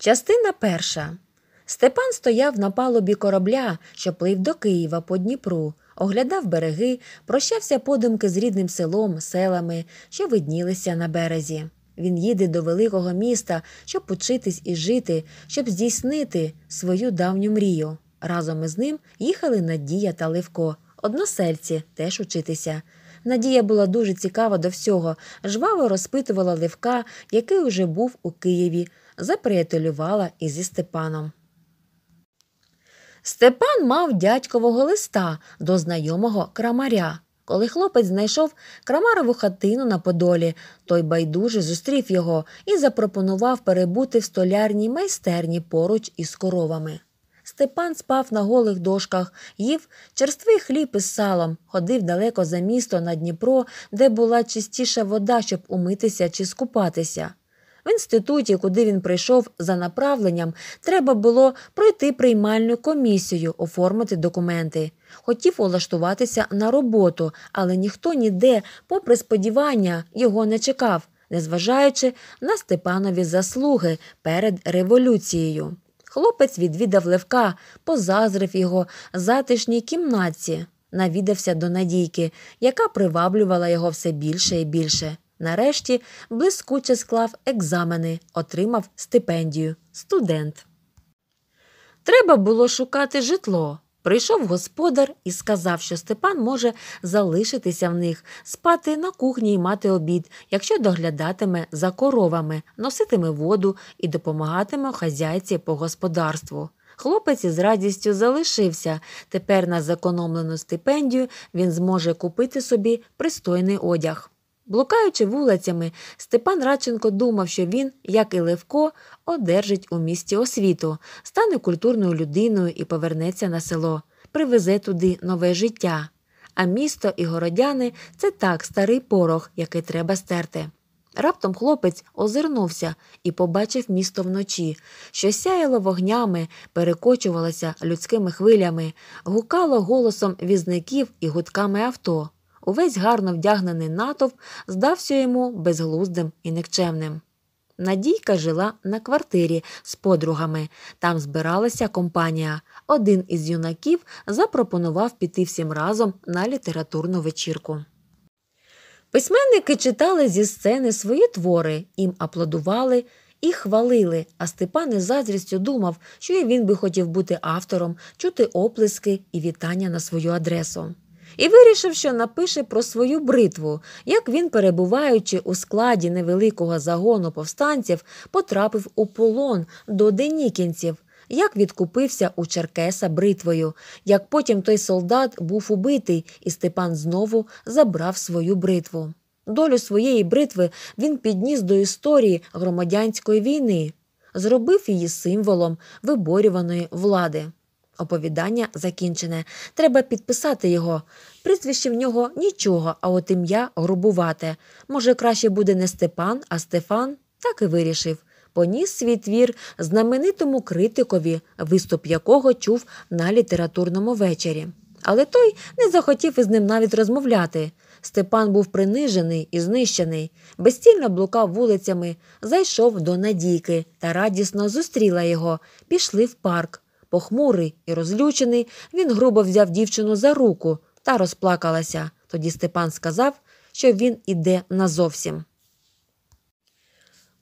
Частина перша. Степан стояв на палубі корабля, що плив до Києва по Дніпру, оглядав береги, прощався подумки з рідним селом, селами, що виднілися на березі. Він їде до великого міста, щоб учитись і жити, щоб здійснити свою давню мрію. Разом із ним їхали Надія та Левко, односельці теж учитися. Надія була дуже цікава до всього, жваво розпитувала Левка, який уже був у Києві заприятелювала і зі Степаном. Степан мав дядькового листа до знайомого крамаря. Коли хлопець знайшов крамарову хатину на Подолі, той байдуже зустрів його і запропонував перебути в столярній майстерні поруч із коровами. Степан спав на голих дошках, їв черствий хліб із салом, ходив далеко за місто на Дніпро, де була чистіша вода, щоб умитися чи скупатися. В інституті, куди він прийшов за направленням, треба було пройти приймальну комісію, оформити документи. Хотів улаштуватися на роботу, але ніхто ніде, попри сподівання, його не чекав, незважаючи на Степанові заслуги перед революцією. Хлопець відвідав левка, позазрив його затишній кімнатці, навідався до Надійки, яка приваблювала його все більше і більше. Нарешті блискуче склав екзамени, отримав стипендію студент. Треба було шукати житло. Прийшов господар і сказав, що Степан може залишитися в них, спати на кухні і мати обід, якщо доглядатиме за коровами, носитиме воду і допомагатиме хазяйці по господарству. Хлопець із радістю залишився. Тепер на закономлену стипендію він зможе купити собі пристойний одяг. Блукаючи вулицями, Степан Радченко думав, що він, як і Левко, одержить у місті освіту, стане культурною людиною і повернеться на село, привезе туди нове життя. А місто і городяни це так старий порох, який треба стерти. Раптом хлопець озирнувся і побачив місто вночі, що сяяло вогнями, перекочувалося людськими хвилями, гукало голосом візників і гудками авто увесь гарно вдягнений натовп здався йому безглуздим і никчемним. Надійка жила на квартирі з подругами. Там збиралася компанія. Один із юнаків запропонував піти всім разом на літературну вечірку. Письменники читали зі сцени свої твори, їм аплодували і хвалили, а Степан із заздрістю думав, що і він би хотів бути автором, чути оплески і вітання на свою адресу і вирішив, що напише про свою бритву, як він, перебуваючи у складі невеликого загону повстанців, потрапив у полон до денікінців. Як відкупився у Черкеса бритвою, як потім той солдат був убитий, і Степан знову забрав свою бритву. Долю своєї бритви він підніс до історії громадянської війни, зробив її символом виборюваної влади. Оповідання закінчене. Треба підписати його. Прізвище в нього нічого, а от ім'я грубувати. Може, краще буде не Степан, а Стефан, так і вирішив. Поніс свій твір знаменитому критикові, виступ якого чув на літературному вечорі. Але той не захотів із ним навіть розмовляти. Степан був принижений і знищений, безцільно блукав вулицями, зайшов до Надійки та радісно зустріла його, пішли в парк. Похмурий і розлючений, він грубо взяв дівчину за руку та розплакалася. Тоді Степан сказав, що він іде назовсім.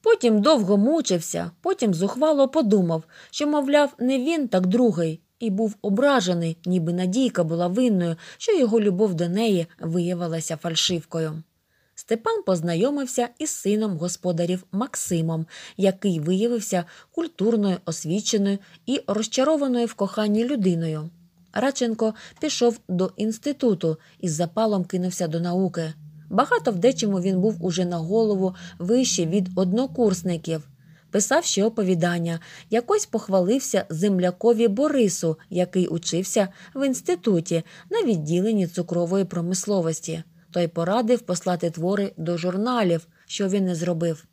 Потім довго мучився, потім зухвало подумав, що, мовляв, не він, так другий, і був ображений, ніби Надійка була винною, що його любов до неї виявилася фальшивкою. Степан познайомився із сином господарів Максимом, який виявився культурною, освіченою і розчарованою в коханні людиною. Радченко пішов до інституту і з запалом кинувся до науки. Багато в дечому він був уже на голову вище від однокурсників. Писав ще оповідання, якось похвалився землякові Борису, який учився в інституті на відділенні цукрової промисловості. Той порадив послати твори до журналів, що він не зробив.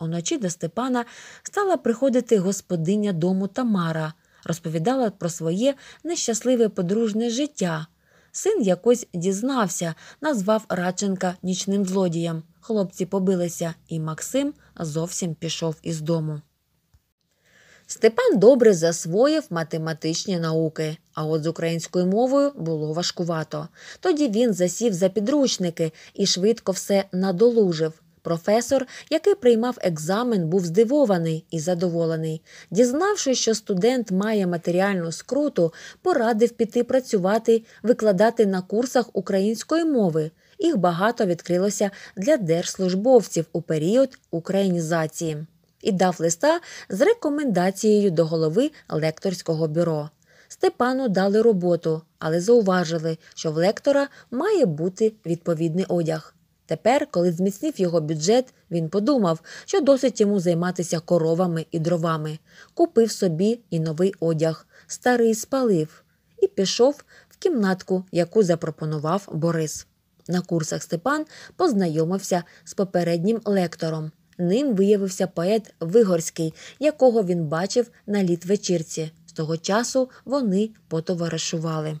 Уночі до Степана стала приходити господиня дому Тамара, розповідала про своє нещасливе подружне життя. Син якось дізнався, назвав Радченка нічним злодієм. Хлопці побилися, і Максим зовсім пішов із дому. Степан добре засвоїв математичні науки, а от з українською мовою було важкувато. Тоді він засів за підручники і швидко все надолужив. Професор, який приймав екзамен, був здивований і задоволений. Дізнавшись, що студент має матеріальну скруту, порадив піти працювати, викладати на курсах української мови. Їх багато відкрилося для держслужбовців у період українізації і дав листа з рекомендацією до голови лекторського бюро. Степану дали роботу, але зауважили, що в лектора має бути відповідний одяг. Тепер, коли зміцнив його бюджет, він подумав, що досить йому займатися коровами і дровами, купив собі і новий одяг, старий спалив і пішов в кімнатку, яку запропонував Борис. На курсах Степан познайомився з попереднім лектором. Ним виявився поет Вигорський, якого він бачив на літвечірці. З того часу вони потоваришували.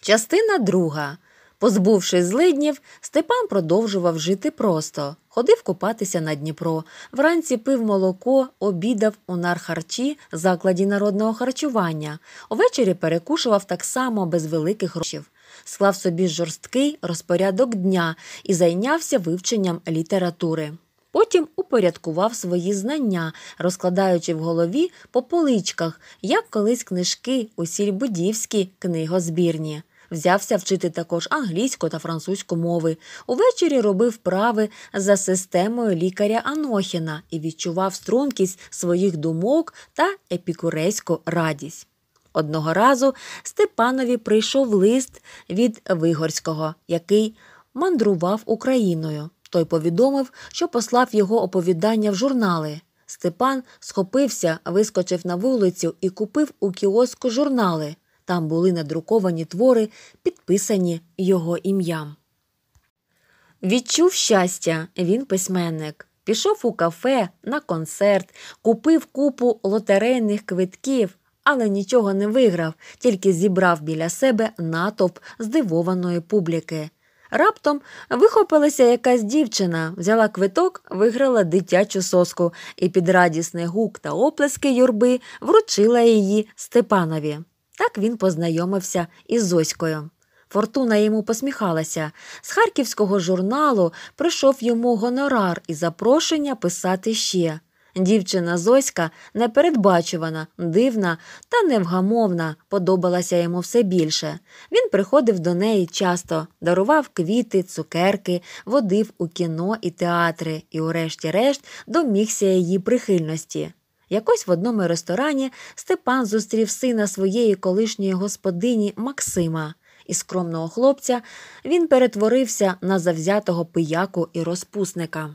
Частина друга. Позбувши злиднів, Степан продовжував жити просто. Ходив купатися на Дніпро. Вранці пив молоко, обідав у нархарчі закладі народного харчування. Увечері перекушував так само без великих грошів. Склав собі жорсткий розпорядок дня і зайнявся вивченням літератури. Потім упорядкував свої знання, розкладаючи в голові по поличках, як колись книжки у сільбудівській книгозбірні. Взявся вчити також англійську та французьку мови. Увечері робив прави за системою лікаря Анохіна і відчував стрункість своїх думок та епікурейську радість. Одного разу Степанові прийшов лист від Вигорського, який мандрував Україною. Той повідомив, що послав його оповідання в журнали. Степан схопився, вискочив на вулицю і купив у кіоску журнали. Там були надруковані твори, підписані його ім'ям. Відчув щастя, він письменник. Пішов у кафе, на концерт, купив купу лотерейних квитків, але нічого не виграв, тільки зібрав біля себе натовп здивованої публіки. Раптом вихопилася якась дівчина, взяла квиток, виграла дитячу соску і під радісний гук та оплески юрби вручила її Степанові. Так він познайомився із Зоською. Фортуна йому посміхалася. З харківського журналу прийшов йому гонорар і запрошення писати ще. Дівчина Зоська непередбачувана, дивна та невгамовна, подобалася йому все більше. Він приходив до неї часто, дарував квіти, цукерки, водив у кіно і театри і, урешті-решт, домігся її прихильності. Якось в одному ресторані Степан зустрів сина своєї колишньої господині Максима. І скромного хлопця він перетворився на завзятого пияку і розпусника.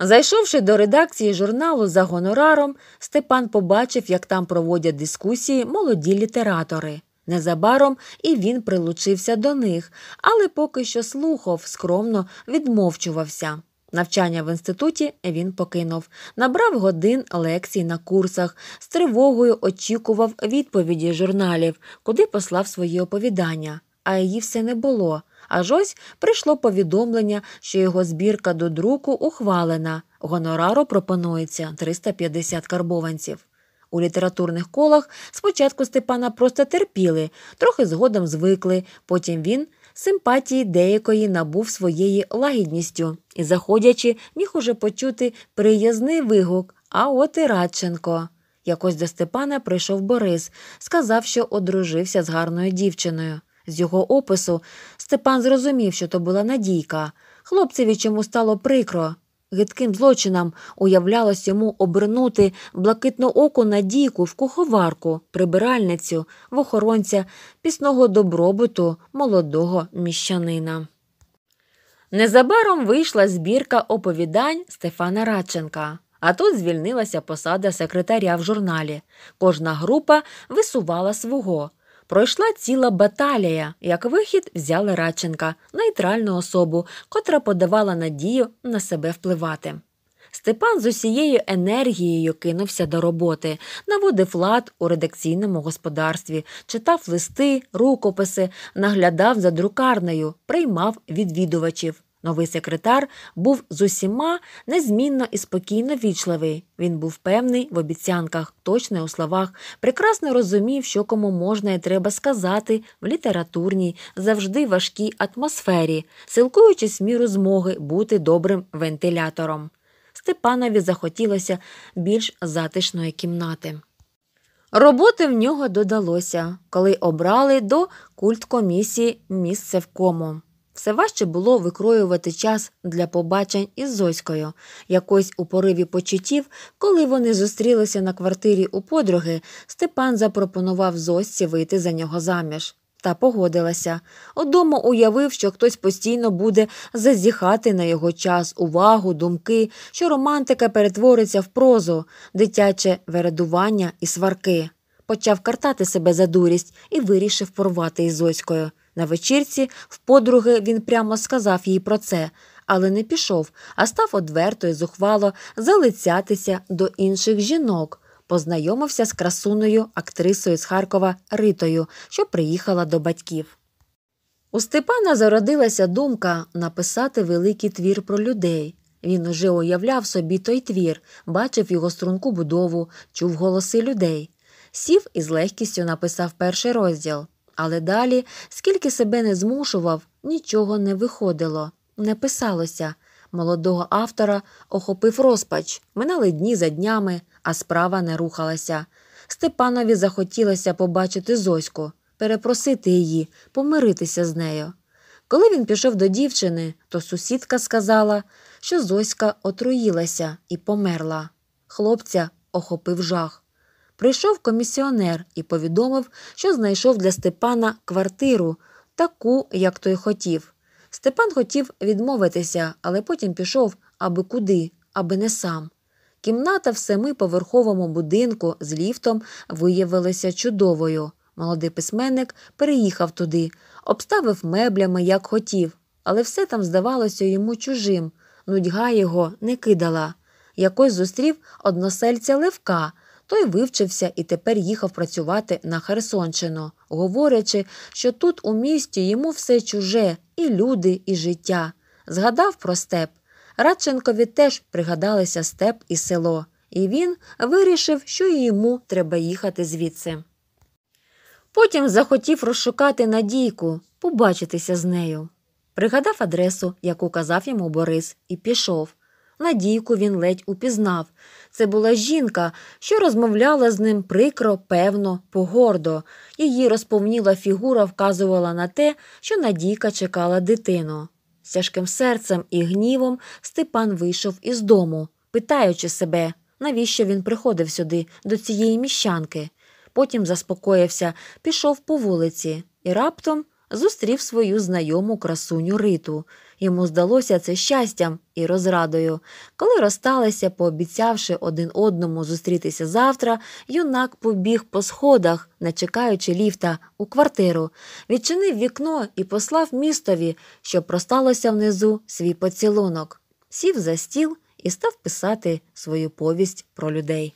Зайшовши до редакції журналу за гонораром, Степан побачив, як там проводять дискусії молоді літератори. Незабаром і він прилучився до них, але поки що слухав, скромно відмовчувався. Навчання в інституті він покинув, набрав годин лекцій на курсах, з тривогою очікував відповіді журналів, куди послав свої оповідання, а її все не було. Аж ось прийшло повідомлення, що його збірка до друку ухвалена. Гонорару пропонується 350 карбованців. У літературних колах спочатку Степана просто терпіли, трохи згодом звикли. Потім він симпатії деякої набув своєю лагідністю і, заходячи, міг уже почути приязний вигук. А от і Радченко. Якось до Степана прийшов Борис, сказав, що одружився з гарною дівчиною. З його опису Степан зрозумів, що то була надійка. Хлопцеві чому стало прикро. Гидким злочинам уявлялось йому обернути блакитну оку надійку в куховарку, прибиральницю, в охоронця пісного добробуту молодого міщанина. Незабаром вийшла збірка оповідань Стефана Радченка, а тут звільнилася посада секретаря в журналі. Кожна група висувала свого. Пройшла ціла баталія, як вихід взяли Радченка, нейтральну особу, котра подавала надію на себе впливати. Степан з усією енергією кинувся до роботи, наводив лад у редакційному господарстві, читав листи, рукописи, наглядав за друкарнею, приймав відвідувачів. Новий секретар був з усіма незмінно і спокійно вічливий. Він був певний в обіцянках, точний у словах, прекрасно розумів, що кому можна і треба сказати в літературній, завжди важкій атмосфері, силкуючись міру змоги бути добрим вентилятором. Степанові захотілося більш затишної кімнати. Роботи в нього додалося, коли обрали до культкомісії місце в кому. Все важче було викроювати час для побачень із Зоською. Якось у пориві почуттів, коли вони зустрілися на квартирі у подруги, Степан запропонував Зосці вийти за нього заміж. Та погодилася. Одому уявив, що хтось постійно буде зазіхати на його час, увагу, думки, що романтика перетвориться в прозу, дитяче вередування і сварки. Почав картати себе за дурість і вирішив порвати із Зоською. На вечірці в подруги він прямо сказав їй про це, але не пішов, а став одверто і зухвало залицятися до інших жінок. Познайомився з красуною актрисою з Харкова Ритою, що приїхала до батьків. У Степана зародилася думка написати великий твір про людей. Він уже уявляв собі той твір, бачив його струнку будову, чув голоси людей. Сів і з легкістю написав перший розділ. Але далі, скільки себе не змушував, нічого не виходило, не писалося. Молодого автора охопив розпач, минали дні за днями, а справа не рухалася. Степанові захотілося побачити Зоську, перепросити її, помиритися з нею. Коли він пішов до дівчини, то сусідка сказала, що Зоська отруїлася і померла. Хлопця охопив жах. Прийшов комісіонер і повідомив, що знайшов для Степана квартиру, таку, як той хотів. Степан хотів відмовитися, але потім пішов аби куди, аби не сам. Кімната в семиповерховому будинку з ліфтом виявилася чудовою. Молодий письменник переїхав туди, обставив меблями, як хотів, але все там здавалося йому чужим. Нудьга його не кидала. Якось зустрів односельця Левка. Той вивчився і тепер їхав працювати на Херсонщину, говорячи, що тут у місті йому все чуже, і люди, і життя. Згадав про степ. Радченкові теж пригадалися степ і село, і він вирішив, що і йому треба їхати звідси. Потім захотів розшукати Надійку, побачитися з нею. Пригадав адресу, яку казав йому Борис, і пішов. Надійку він ледь упізнав. Це була жінка, що розмовляла з ним прикро, певно, погордо. Її розповніла фігура вказувала на те, що Надійка чекала дитину. З тяжким серцем і гнівом Степан вийшов із дому, питаючи себе, навіщо він приходив сюди, до цієї міщанки. Потім заспокоївся, пішов по вулиці і раптом зустрів свою знайому красуню риту йому здалося це щастям і розрадою. Коли розсталися, пообіцявши один одному зустрітися завтра, юнак побіг по сходах, не чекаючи ліфта, у квартиру, відчинив вікно і послав містові, щоб просталося внизу свій поцілунок, сів за стіл і став писати свою повість про людей.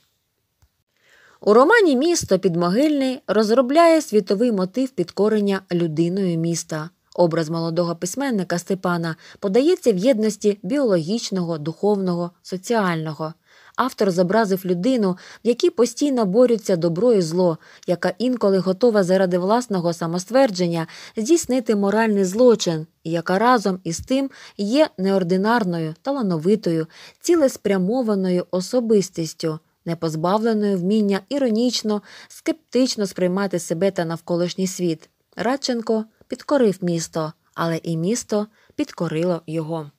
У романі Місто підмогильний розробляє світовий мотив підкорення людиною міста. Образ молодого письменника Степана подається в єдності біологічного, духовного, соціального. Автор зобразив людину, в якій постійно борються добро і зло, яка інколи готова заради власного самоствердження здійснити моральний злочин, і яка разом із тим є неординарною, талановитою, цілеспрямованою особистістю, не позбавленою вміння іронічно, скептично сприймати себе та навколишній світ. Радченко – підкорив місто, але і місто підкорило його.